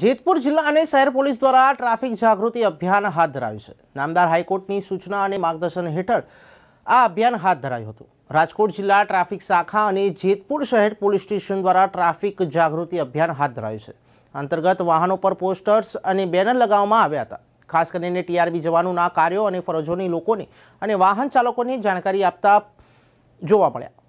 જેતપુર જિલ્લા અને શહેર પોલીસ દ્વારા ટ્રાફિક જાગૃતિ અભિયાન હાથ ધરાયું છે નામદાર હાઈકોર્ટની સૂચના અને માર્ગદર્શન હેઠળ આ અભિયાન હાથ ધરાયું હતું રાજકોટ જિલ્લા ટ્રાફિક શાખા અને જેતપુર શહેર પોલીસ સ્ટેશન દ્વારા ટ્રાફિક જાગૃતિ અભિયાન હાથ ધરાયું છે અંતર્ગત વાહનો પર પોસ્ટર્સ અને બેનર લગાવવામાં આવ્યા હતા ખાસ કરીને ટીઆરબી જવાનોના કાર્યો અને ફરજોની લોકોને અને વાહન ચાલકોની જાણકારી આપતા જોવા મળ્યા